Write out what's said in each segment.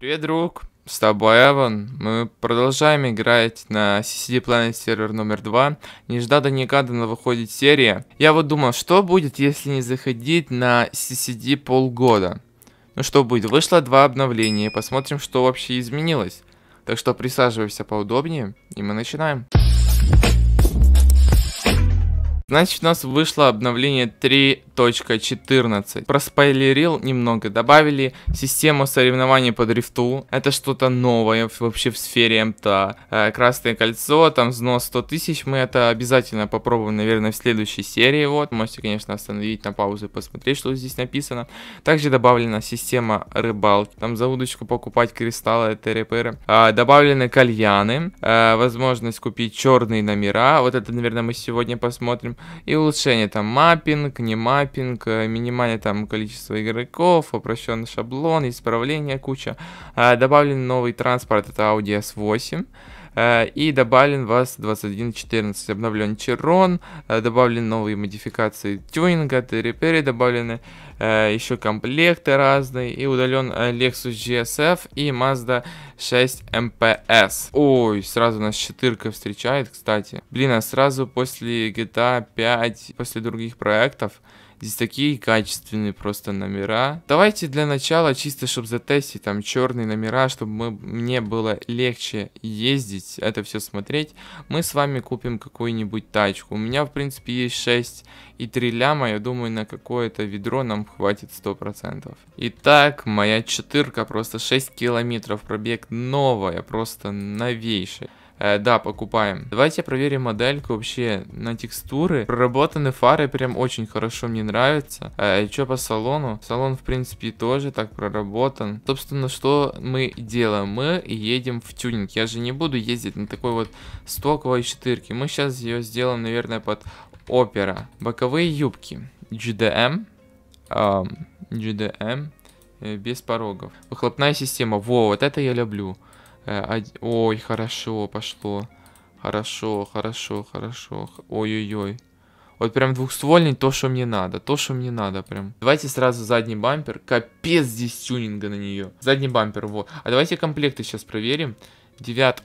Привет, друг! С тобой Эван. Мы продолжаем играть на CCD Planet сервер номер 2. Нежданно негаданно выходит серия. Я вот думал, что будет, если не заходить на CCD полгода? Ну что будет, вышло два обновления, посмотрим, что вообще изменилось. Так что присаживайся поудобнее, и мы начинаем. Значит, у нас вышло обновление 3.14. Проспойлерил немного. Добавили систему соревнований по дрифту. Это что-то новое вообще в сфере МТА. Э, красное кольцо, там взнос 100 тысяч. Мы это обязательно попробуем, наверное, в следующей серии. Вот, можете, конечно, остановить на паузу и посмотреть, что здесь написано. Также добавлена система рыбалки. Там за удочку покупать кристаллы, ТРПР. Э, а, добавлены кальяны. Э, возможность купить черные номера. Вот это, наверное, мы сегодня посмотрим и улучшение, там, маппинг, не маппинг, э, минимальное, там, количество игроков, упрощенный шаблон, исправление куча. А, добавлен новый транспорт, это Audi S8. Э, и добавлен вас 21.14 обновлен Chiron, э, добавлен новые модификации тюнинга, ТРПР добавлены, э, еще комплекты разные, и удален Lexus GSF и Mazda 6 MPS. Ой, сразу нас четырка встречает, кстати. Блин, а сразу после GTA 5, после других проектов, Здесь такие качественные просто номера. Давайте для начала, чисто чтобы затестить там черные номера, чтобы мы, мне было легче ездить, это все смотреть, мы с вами купим какую-нибудь тачку. У меня, в принципе, есть 6 и 3 ляма, я думаю, на какое-то ведро нам хватит 100%. Итак, моя четырка, просто 6 километров пробег новая, просто новейшая. Э, да, покупаем. Давайте проверим модельку вообще на текстуры. Проработаны фары прям очень хорошо, мне нравится. Э, что по салону? Салон, в принципе, тоже так проработан. Собственно, что мы делаем? Мы едем в тюнинг. Я же не буду ездить на такой вот стоковой штырке. Мы сейчас ее сделаем, наверное, под опера. Боковые юбки. GDM. Um, GDM э, без порогов. Выхлопная система. Во, вот это я люблю. Э, ой, хорошо, пошло. Хорошо, хорошо, хорошо. Ой-ой-ой. Вот прям двухствольный, то, что мне надо. То, что мне надо прям. Давайте сразу задний бампер. Капец здесь тюнинга на нее. Задний бампер, вот. А давайте комплекты сейчас проверим. Девят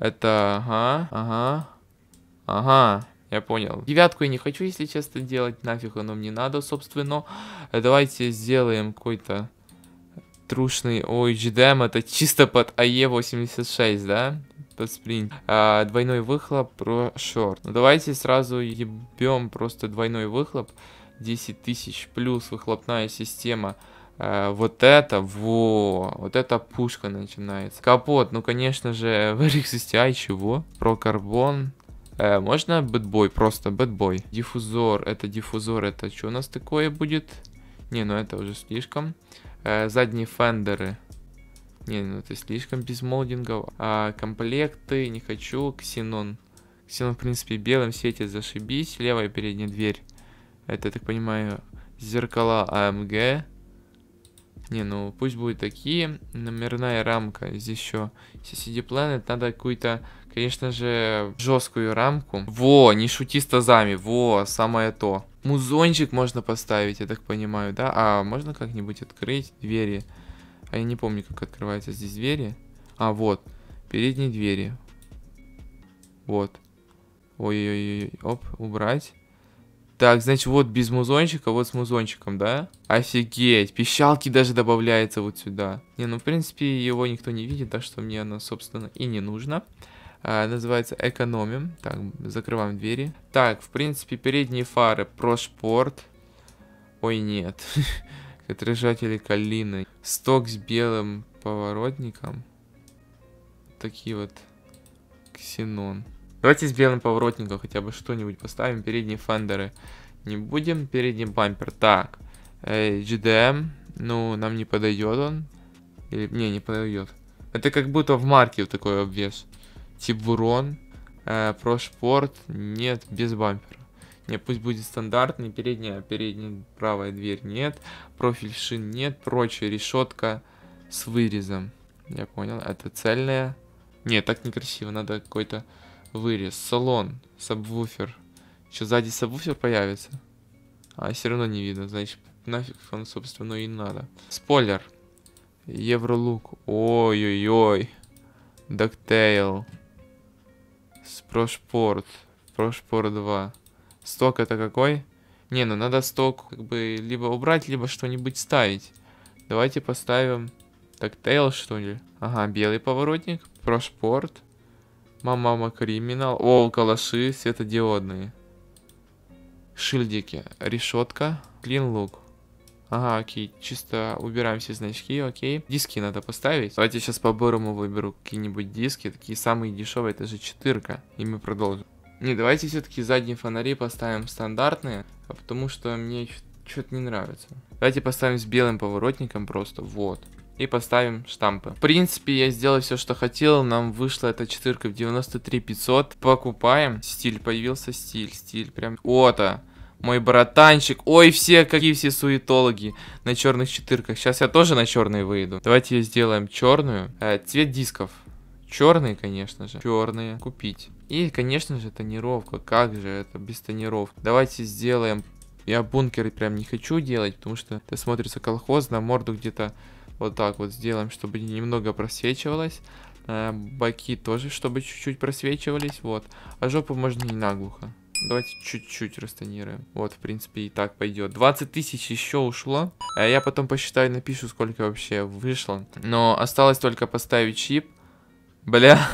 Это, ага, ага. Ага, я понял. Девятку я не хочу, если честно, делать. Нафиг оно мне надо, собственно. Давайте сделаем какой-то трушный OHDM, это чисто под AE86, а да? Под спринт. А, двойной выхлоп про шорт. Ну, давайте сразу ебем просто двойной выхлоп. 10 тысяч плюс выхлопная система. А, вот это, во, вот это пушка начинается. Капот, ну конечно же, в RX-STI чего? Про карбон, Э, можно бэтбой, просто бэтбой. Диффузор, это диффузор, это что у нас такое будет? Не, ну это уже слишком э, задние фендеры. Не, ну это слишком безмолдингово. А, комплекты, не хочу, ксенон. Ксенон, в принципе, белым светит, зашибись. Левая передняя дверь. Это, я так понимаю, зеркала АМГ. Не, ну пусть будет такие. Номерная рамка. Здесь еще CCD Planet. Надо какую-то, конечно же, жесткую рамку. Во, не шути с тазами. Во, самое то. Музончик можно поставить, я так понимаю, да? А можно как-нибудь открыть двери? А я не помню, как открываются здесь двери. А, вот. Передние двери. Вот. Ой-ой-ой. Оп, убрать. Так, значит, вот без музончика, вот с музончиком, да? Офигеть, пищалки даже добавляется вот сюда. Не, ну, в принципе, его никто не видит, так что мне оно, собственно, и не нужно. А, называется экономим. Так, закрываем двери. Так, в принципе, передние фары про спорт. Ой, нет. отражатели калины. Сток с белым поворотником. Такие вот. Ксенон. Давайте с белым поворотником хотя бы что-нибудь поставим. Передние фендеры не будем. Передний бампер. Так. GDM. Ну, нам не подойдет он. Или... Не, не подойдет. Это как будто в марке вот такой обвес. Тибурон, э, Прошпорт, нет, без бампера. Не, пусть будет стандартный, передняя, передняя правая дверь нет, профиль шин нет, прочая решетка с вырезом. Я понял, это цельная. нет так некрасиво, надо какой-то вырез. Салон, сабвуфер. Еще сзади сабвуфер появится. А все равно не видно, значит, нафиг он, собственно, и надо. Спойлер. Евролук. Ой-ой-ой. Доктейл. -ой -ой. Прошпорт, Спрошпорт 2. Сток это какой? Не, ну надо сток как бы либо убрать, либо что-нибудь ставить. Давайте поставим коктейл, что ли. Ага, белый поворотник. Прошпорт. Мама-мама криминал. О, калаши светодиодные. Шильдики. Решетка. Клин лук. Ага, окей, чисто убираем все значки, окей. Диски надо поставить. Давайте сейчас по-бырому выберу какие-нибудь диски. Такие самые дешевые, это же четырка. И мы продолжим. Не, давайте все-таки задние фонари поставим стандартные, а потому что мне что-то не нравится. Давайте поставим с белым поворотником просто, вот. И поставим штампы. В принципе, я сделал все, что хотел. Нам вышла эта четырка в 93 500. Покупаем. Стиль появился, стиль, стиль. Прям. Ота мой братанчик. Ой, все, какие все суетологи на черных четырках. Сейчас я тоже на черный выйду. Давайте сделаем черную. Э, цвет дисков. Черные, конечно же. Черные. Купить. И, конечно же, тонировка. Как же это без тонировки? Давайте сделаем... Я бункеры прям не хочу делать, потому что это смотрится колхозно. морду где-то вот так вот сделаем, чтобы немного просвечивалось. Э, боки тоже, чтобы чуть-чуть просвечивались, вот. А жопу можно и наглухо. Давайте чуть-чуть растонируем. Вот, в принципе, и так пойдет. 20 тысяч еще ушло. А я потом посчитаю, и напишу, сколько вообще вышло. Но осталось только поставить чип. Бля...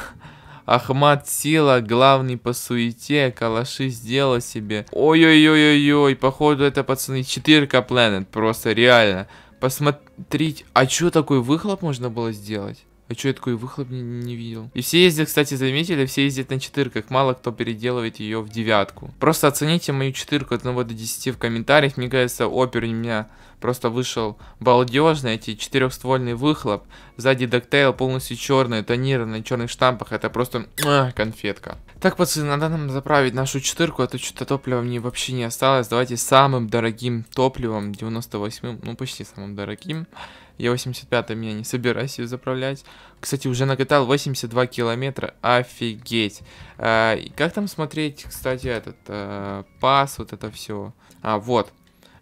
Ахмат Сила, главный по суете, калаши сделал себе. Ой-ой-ой-ой-ой, походу это, пацаны, 4К Planet, просто реально. Посмотреть. а что такой выхлоп можно было сделать? А чё я такой выхлоп не, не видел? И все ездят, кстати, заметили, все ездят на четырках. Мало кто переделывает ее в девятку. Просто оцените мою четырку от 1 до 10 в комментариях. Мне кажется, опер у меня просто вышел балдежный. Эти четырехствольный выхлоп. Сзади доктейл полностью черный, тонированный, на черных штампах. Это просто эх, а, конфетка. Так, пацаны, надо нам заправить нашу четырку, а то что-то топлива мне вообще не осталось. Давайте самым дорогим топливом, 98-м, ну почти самым дорогим. Я 85-й, меня не собираюсь ее заправлять. Кстати, уже накатал 82 километра. Офигеть. А, как там смотреть, кстати, этот а, пас, вот это все. А, вот.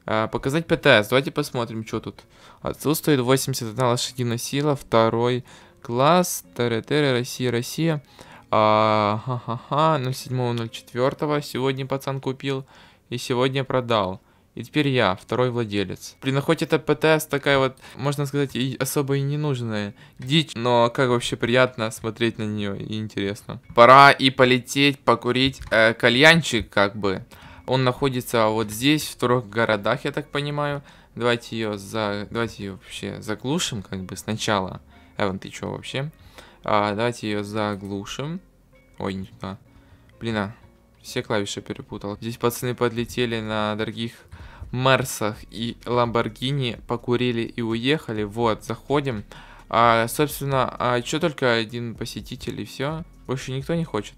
А, показать ПТС. Давайте посмотрим, что тут. Отсутствует 81 лошадиная сила, второй класс. Территория Россия, Россия. А, ха-ха-ха, 07.04 сегодня пацан купил и сегодня продал. И теперь я, второй владелец. Блин, а хоть это ПТС такая вот, можно сказать, и особо и не нужная дичь, но как вообще приятно смотреть на нее и интересно. Пора и полететь, покурить э, кальянчик как бы. Он находится вот здесь, в трех городах, я так понимаю. Давайте ее за... Давайте ее вообще заглушим как бы сначала. Эван, ты чё вообще? А, давайте ее заглушим. Ой, не туда. Блин, а, все клавиши перепутал. Здесь пацаны подлетели на дорогих Мерсах и Ламборгини покурили и уехали. Вот, заходим. А, собственно, а что только один посетитель и все? Больше никто не хочет.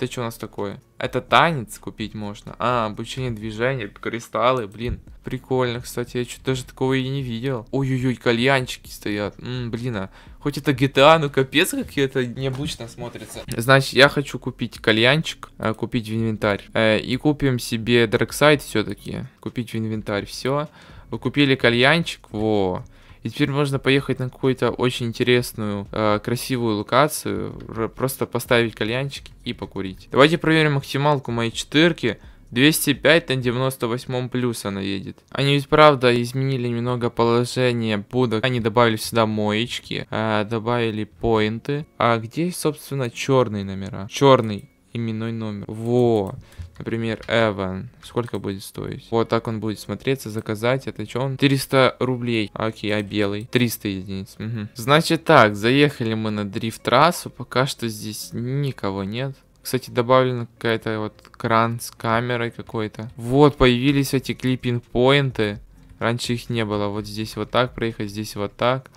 Это что у нас такое? Это танец купить можно. А, обучение движения, кристаллы, блин. Прикольно, кстати, я что-то даже такого и не видел. Ой-ой-ой, кальянчики стоят. М, блин, а хоть это GTA, ну капец, как это необычно смотрится. Значит, я хочу купить кальянчик, э, купить в инвентарь. Э, и купим себе Darkside все-таки. Купить в инвентарь, все. Вы купили кальянчик, во. И теперь можно поехать на какую-то очень интересную, э, красивую локацию, просто поставить кальянчик и покурить. Давайте проверим максималку моей четырки. 205 на 98 плюс она едет. Они ведь правда изменили немного положение будок. Они добавили сюда моечки, э, добавили поинты. А где, собственно, черные номера? Черный именной номер. Во например, Эван, сколько будет стоить? Вот так он будет смотреться, заказать, это что он? 300 рублей, окей, а белый? 300 единиц, угу. Значит так, заехали мы на дрифт-трассу, пока что здесь никого нет. Кстати, добавлена какая-то вот кран с камерой какой-то. Вот, появились эти клиппинг-поинты. Раньше их не было. Вот здесь вот так проехать, здесь вот так.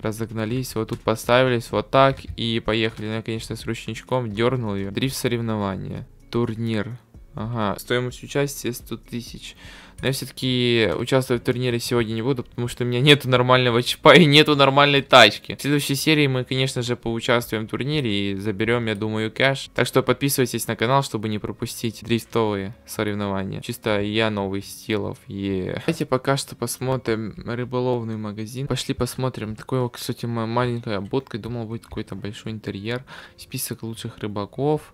Разогнались, вот тут поставились, вот так. И поехали. Ну, я, конечно, с ручничком дернул ее. Дрифт соревнования. Турнир. Ага, стоимость участия 100 тысяч. Но я все-таки участвовать в турнире сегодня не буду, потому что у меня нету нормального чипа и нету нормальной тачки. В следующей серии мы, конечно же, поучаствуем в турнире и заберем, я думаю, кэш. Так что подписывайтесь на канал, чтобы не пропустить дрифтовые соревнования. Чисто я новый стилов. И... Yeah. Давайте пока что посмотрим рыболовный магазин. Пошли посмотрим. Такое, кстати, маленькая будка. Думал, будет какой-то большой интерьер. Список лучших рыбаков.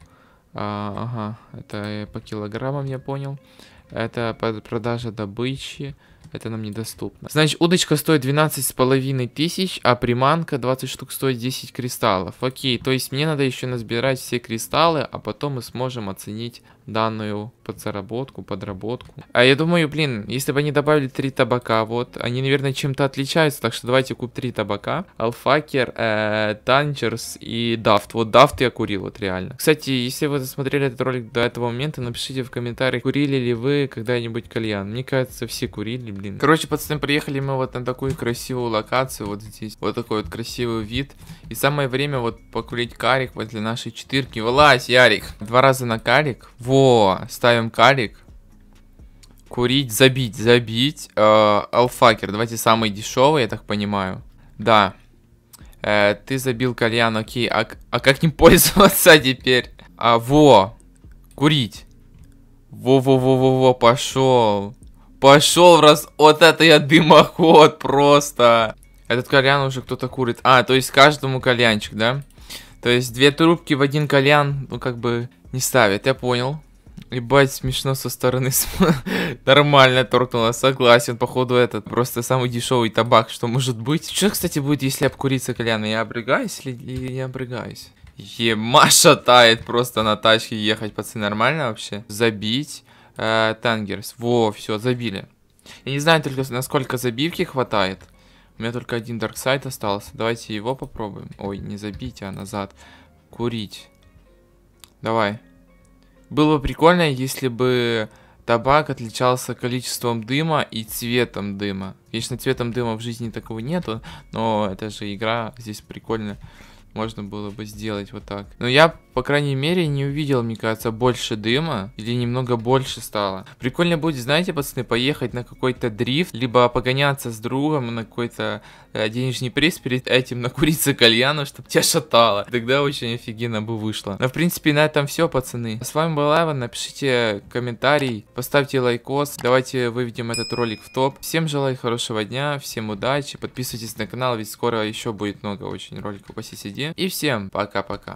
А, ага, это по килограммам я понял. Это продажа добычи. Это нам недоступно. Значит, удочка стоит 12 с половиной тысяч, а приманка 20 штук стоит 10 кристаллов. Окей, то есть мне надо еще насбирать все кристаллы, а потом мы сможем оценить данную подзаработку, подработку. А я думаю, блин, если бы они добавили три табака, вот, они, наверное, чем-то отличаются, так что давайте куп три табака. Алфакер, Танчерс э, и Дафт. Вот Дафт я курил, вот реально. Кстати, если вы досмотрели этот ролик до этого момента, напишите в комментариях, курили ли вы когда-нибудь кальян. Мне кажется, все курили, блин. Короче, пацаны, приехали мы вот на такую красивую локацию, вот здесь, вот такой вот красивый вид. И самое время вот покурить карик вот для нашей четырки. Вылазь, Ярик! Два раза на карик, вот во, ставим карик. Курить, забить, забить. Э, алфакер, давайте самый дешевый, я так понимаю. Да. Э, ты забил кальян, окей. А, а как ним пользоваться теперь? А, во. Курить. Во-во-во-во-во, пошел. Пошел в раз... Вот это я дымоход просто. Этот кальян уже кто-то курит. А, то есть каждому кальянчик, да? То есть две трубки в один кальян, ну как бы не ставят, я понял. Ебать, смешно со стороны. Нормально торкнуло, согласен. Походу, этот просто самый дешевый табак, что может быть. Что, кстати, будет, если обкуриться кальяна? Я обрыгаюсь или, не обрыгаюсь? Ема шатает просто на тачке ехать, пацаны, нормально вообще? Забить. Э, тангерс. Во, все, забили. Я не знаю только, насколько забивки хватает. У меня только один дарксайд остался. Давайте его попробуем. Ой, не забить, а назад. Курить. Давай. Было бы прикольно, если бы табак отличался количеством дыма и цветом дыма. Конечно, цветом дыма в жизни такого нету, но это же игра, здесь прикольно. Можно было бы сделать вот так. Но я по крайней мере, не увидел, мне кажется, больше дыма или немного больше стало. Прикольно будет, знаете, пацаны, поехать на какой-то дрифт, либо погоняться с другом на какой-то э, денежный приз, перед этим накуриться кальяну, чтобы тебя шатало. Тогда очень офигенно бы вышло. Но, в принципе, на этом все, пацаны. С вами был Айван, напишите комментарий, поставьте лайкос, давайте выведем этот ролик в топ. Всем желаю хорошего дня, всем удачи, подписывайтесь на канал, ведь скоро еще будет много очень роликов по CCD. И всем пока-пока.